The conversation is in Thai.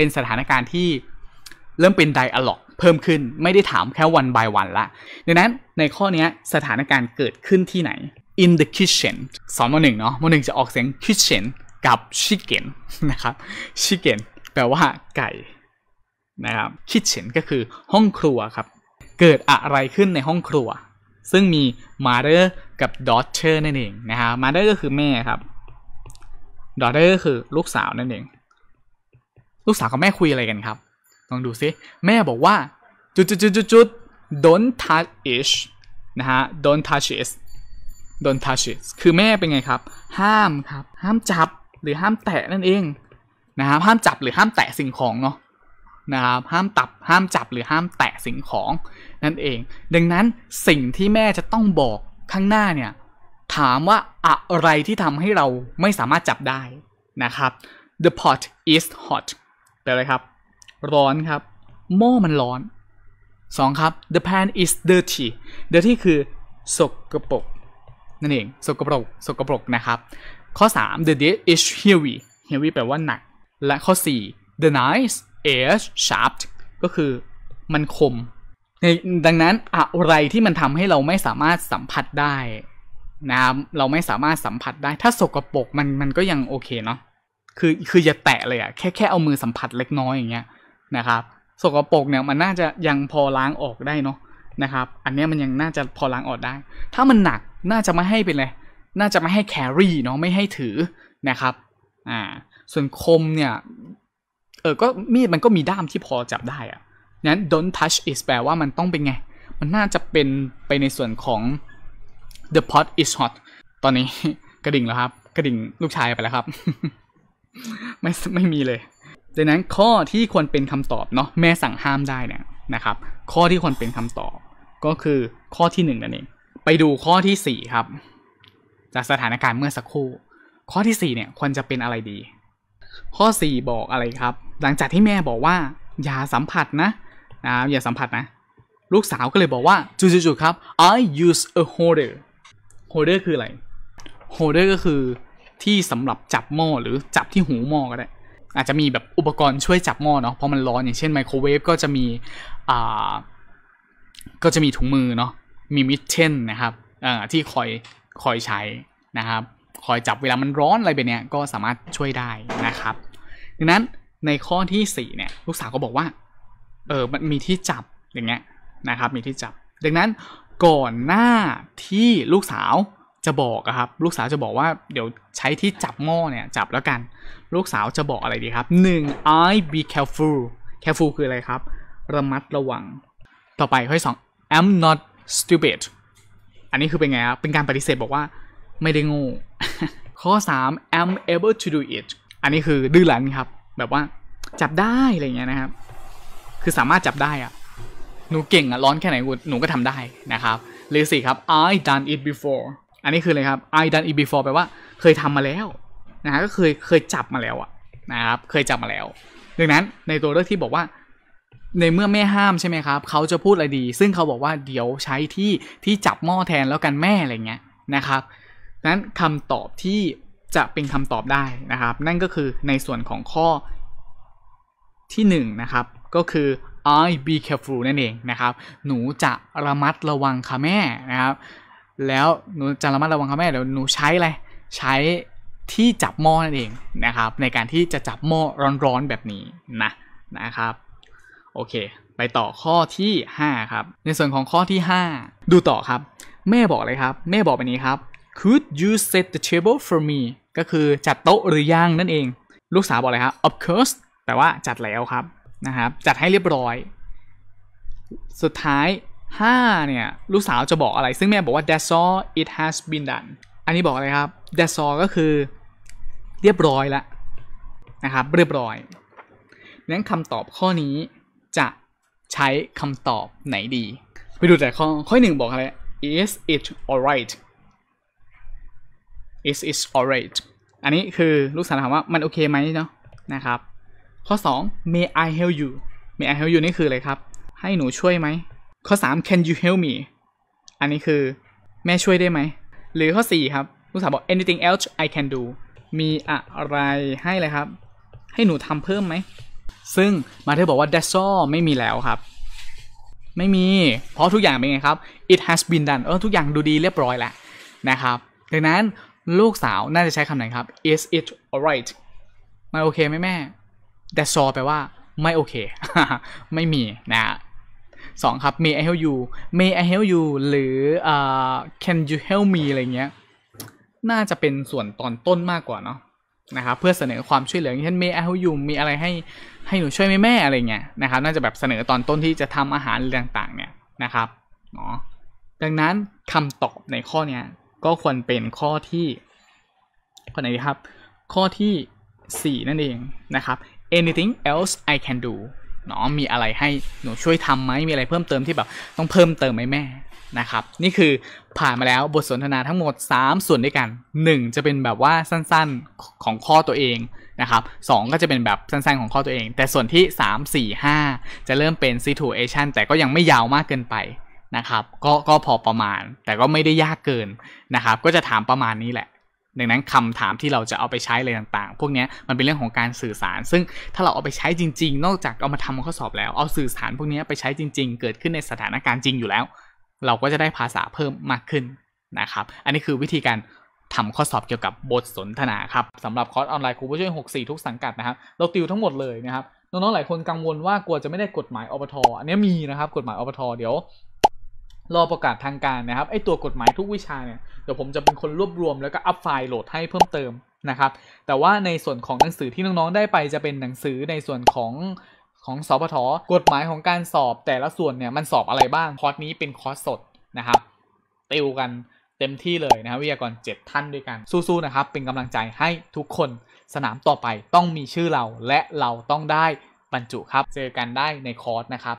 เป็นสถานการณ์ที่เริ่มเป็นไดอะล็อกเพิ่มขึ้นไม่ได้ถามแค่วัน by วันละดังนั้นในข้อนี้สถานการณ์เกิดขึ้นที่ไหน in the kitchen สอนมาหนึ่งเนาะมาหนึ่งจะออกเสียง kitchen กับ chicken นะครับ chicken แปลว่าไก่นะครับ kitchen ก็คือห้องครัวครับ เกิดอะไรขึ้นในห้องครัว ซึ่งมี mother กับ daughter นั่นเองนะครับ mother ก็คือแม่ครับ daughter ก็คือลูกสาวนั่นเองลูกสาวกับแม่คุยอะไรกันครับ ลองดูซิ แม่บอกว่าจุดจุดจุดจุดด don't touch i นะฮะ don't touch i อ don't touch i คือแม่เป็นไงครับ ห้ามครับ ห้ามจับหรือห้ามแตะนั่นเอง นะครับห้ามจับหรือห้ามแตะสิ่งของเนาะ นะครับ ห้ามตับ ห้ามจับหรือห้ามแตะสิ่งของนั่นเอง ดังนั้นสิ่งที่แม่จะต้องบอกข้างหน้าเนี่ย ถามว่าอะไรที่ทำให้เราไม่สามารถจับได้นะครับ the pot is hot แป่อะไรครับ ร้อนครับหม้อมันร้อน 2 ครับ the pan is dirty dirty คือ สกปรกนั่นเอง สกปรกสกปรกนะครับ ข้อ 3 the dish is heavy heavy แปลว่าหนัก และข้อ 4 the knife is sharp ก็คือมันคม ดังนั้นอะไรที่มันทำให้เราไม่สามารถสัมผัสได้ นะเราไม่สามารถสัมผัสได้ ถ้าสกรปรกมันมันก็ยังโอเคเนาะคือคืออย่าแตะเลยอะแค่แค่เอามือสัมผัสเล็กน้อยอย่างเงี้ยนะครับสกปรกเนี่ยมันน่าจะยังพอล้างออกได้เนาะนะครับ อันนี้มันยังน่าจะพอล้างออกได้ ถ้ามันหนักน่าจะไม่ให้เป็นเลยน่าจะไม่ให้แครี่ เนาะไม่ให้ถือนะครับ อ่า ส่วนคมเนี่ยเออก็มีดมันก็มีด้ามที่พอจับได้อ่ะนั้น don't touch is แปลว่ามันต้องเป็นไง มันน่าจะเป็นไปในส่วนของ the pot is hot ตอนนี้กระดิ่งแล้วครับกระดิ่งลูกชายไปแล้วครับไม่ไม่มีเลยดังนั้นข้อที่ควรเป็นคำตอบเนาะแม่สั่งห้ามได้เนี่ยนะครับ ข้อที่ควรเป็นคำตอบ ก็คือข้อที่หนึ่งนั่นเองไปดูข้อที่สี่ครับ จากสถานการณ์เมื่อสักครู่ ข้อที่สี่เนี่ยควรจะเป็นอะไรดี ข้อสี่บอกอะไรครับ หลังจากที่แม่บอกว่า อย่าสัมผัสนะนะอย่าสัมผัสนะ ลูกสาวก็เลยบอกว่าจุดๆครับ I use a holder holder คืออะไร holder ก็คือที่สำหรับจับหม้อหรือจับที่หูหม้อก็ได้อาจจะมีแบบอุปกรณ์ช่วยจับหม้อเนาะเพราะมันร้อนอย่างเช่นไมโครเวฟก็จะมีอ่าก็จะมีถุงมือเนาะมีมิชเช่นนะครับอ่าที่คอยคอยใช้นะครับ คอยจับเวลามันร้อนอะไรแบบเนี้ยก็สามารถช่วยได้นะครับ ดังนั้นในข้อที่4เนี่ย ลูกสาวก็บอกว่าเออมันมีที่จับอย่างเงี้ยนะครับ มีที่จับ ดังนั้นก่อนหน้าที่ลูกสาวจะบอกครับ ลูกสาวจะบอกว่าเดี๋ยวใช้ที่จับหม้อเนี่ย จับแล้วกันลูกสาวจะบอกอะไรดีครับ 1. I be careful careful คืออะไรครับ ระมัดระวัง ต่อไปข้อที่สอง I'm not stupid อันนี้คือเป็นไงครับเป็นการปฏิเสธบอกว่าไม่ได้งูข้อ 3 I'm able to do it อันนี้คือดื้อหลันครับแบบว่าจับได้ อะไรเงี้ยนะครับ คือสามารถจับได้อะหนูเก่งอะร้อนแค่ไหนหนูก็ทำได้นะครับหรือสี่ครับ I done it before อันนี้คืออะไรครับ I done it before แปลว่า เคยทำมาแล้วนะฮะ ก็เคย เคยจับมาแล้วอะนะครับ เคยจับมาแล้ว ดังนั้นในตัวเลือกที่บอกว่าในเมื่อแม่ห้ามใช่ไหมครับเขาจะพูดอะไรดี ซึ่งเขาบอกว่าเดี๋ยวใช้ที่ที่จับหม้อแทนแล้วกันแม่อะไรเงี้ยนะครับนั้นคำตอบที่จะเป็นคำตอบได้นะครับ นั่นก็คือในส่วนของข้อที่1นนะครับ ก็คือ I be careful นั่นเองนะครับ หนูจะระมัดระวังค่ะแม่นะครับแล้ว หนูจะระมัดระวังเขาแม่เดี๋ยวหนูใช้อะไรใช้ที่จับหม้อนั่นเอง นะครับ ในการที่จะจับหม้อร้อนๆแบบนี้ นะ นะครับ โอเค ไปต่อข้อที่ 5 ครับ ในส่วนของข้อที่ 5 ดูต่อครับ แม่บอกเลยครับ แม่บอกแบบนี้ครับ could you set the table for me ก็คือจัดโต๊ะหรือยังนั่นเอง ลูกสาวบอกเลยครับ of course แปลว่าจัดแล้วครับนะครับ จัดให้เรียบร้อย สุดท้าย5เนี่ย ลูกสาวจะบอกอะไร ซึ่งแม่บอกว่า that's all it has been done อันนี้บอกอะไรครับ that's all ก็คือเรียบร้อยแล้วนะครับเรียบร้อยนั้นคำตอบข้อนี้จะใช้คำตอบไหนดี ไปดูแต่ข้อข้อหนึ่งบอกอะไร is it alright is it alright อันนี้คือลูกสาวถามว่ามันโอเคไหมเนาะนะครับ ข้อ 2 may I help you may I help you นี่คืออะไรครับ ให้หนูช่วยไหมข้อ3 can you help me อันนี้คือแม่ช่วยได้ไหมหรือข้อ 4 ครับลูกสาวบอก anything else I can do มีอะไรให้เลยครับ ให้หนูทำเพิ่มไหม ซึ่งมาเธอบอกว่า that's all ไม่มีแล้วครับ ไม่มี เพราะทุกอย่างเป็นไงครับ it has been done เออ ทุกอย่างดูดีเรียบร้อยแล้วนะครับดังนั้นลูกสาวน่าจะใช้คำไหนครับ is it alright ไม่โอเคไหมแม่ that's all แปลว่าไม่โอเคไม่มีนะสองครับ May I help you May I help you หรือ uh, Can you help me อะไรเงี้ย น่าจะเป็นส่วนตอนต้นมากกว่าเนาะ นะครับ เพื่อเสนอความช่วยเหลืออย่างเช่น May I help you มีอะไรให้ ให้หนูช่วยไหมแม่อะไรเงี้ย นะครับ น่าจะแบบเสนอตอนต้นที่จะทำอาหารต่างๆเนี่ยนะครับเนาะดังนั้นคำตอบในข้อเนี้ย ก็ควรเป็นข้อที่ข้อไหนครับ ข้อที่ 4 นั่นเองนะครับ anything else I can do นาะมีอะไรให้หนูช่วยทำไหมมี อะไรเพิ่มเติมที่แบบต้องเพิ่มเติมไหมแม่ นะ ครับ นี่คือผ่านมาแล้วบทสนทนาทั้งหมด 3 ส่วนด้วยกัน 1 จะเป็นแบบว่าสั้นๆของข้อตัวเอง นะ ครับสก็จะเป็นแบบสั้นๆของข้อตัวเอง แต่ส่วนที่ 3 4 5 จะเริ่มเป็น situation แต่ก็ยังไม่ยาวมากเกินไปนะครับก็ก็พอประมาณแต่ก็ไม่ได้ยากเกินนะครับก็จะถามประมาณนี้แหละดังนั้นคำถามที่เราจะเอาไปใช้อะไรต่าง ๆ พวกนี้มันเป็นเรื่องของการสื่อสาร ซึ่งถ้าเราเอาไปใช้จริงๆ นอกจากเอามาทำข้อสอบแล้วเอาสื่อสารพวกนี้ไปใช้จริง ๆ เกิดขึ้นในสถานการณ์จริงอยู่แล้ว เราก็จะได้ภาษาเพิ่มมากขึ้นนะครับ อันนี้คือวิธีการทำข้อสอบเกี่ยวกับบทสนทนาครับสำหรับคอร์สออนไลน์ครูผู้ช่วย64 ทุกสังกัดนะครับ เราติวทั้งหมดเลยนะครับน้องๆหลายคนกังวลว่ากลัวจะไม่ได้กฎหมายอปทอันนี้มีนะครับกฎหมายอปทเดี๋ยวรอประกาศทางการนะครับไอตัวกฎหมายทุกวิชาเนี่ยเดี๋ยวผมจะเป็นคนรวบรวมแล้วก็อัพไฟล์โหลดให้เพิ่มเติมนะครับ แต่ว่าในส่วนของหนังสือที่น้องๆได้ไปจะเป็นหนังสือในส่วนของของสพทกฎหมายของการสอบแต่ละส่วนเนี่ยมันสอบอะไรบ้างคอร์สนี้เป็นคอร์สสดนะครับติวกันเต็มที่เลยนะครับวิทยากร7ท่านด้วยกันสู้ๆนะครับ เป็นกำลังใจให้ทุกคนสนามต่อไปต้องมีชื่อเราและเราต้องได้บรรจุครับ เจอกันได้ในคอร์สนะครับ